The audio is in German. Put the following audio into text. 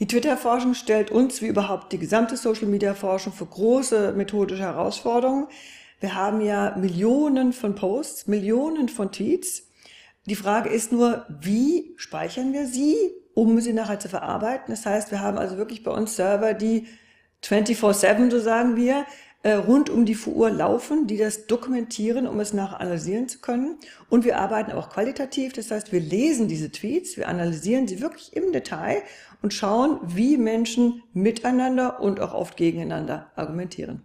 Die Twitter-Forschung stellt uns, wie überhaupt die gesamte Social-Media-Forschung, für große methodische Herausforderungen. Wir haben ja Millionen von Posts, Millionen von Tweets. Die Frage ist nur, wie speichern wir sie, um sie nachher zu verarbeiten? Das heißt, wir haben also wirklich bei uns Server, die 24-7, so sagen wir, äh, rund um die Uhr laufen, die das dokumentieren, um es nach analysieren zu können. Und wir arbeiten auch qualitativ, das heißt, wir lesen diese Tweets, wir analysieren sie wirklich im Detail und schauen, wie Menschen miteinander und auch oft gegeneinander argumentieren.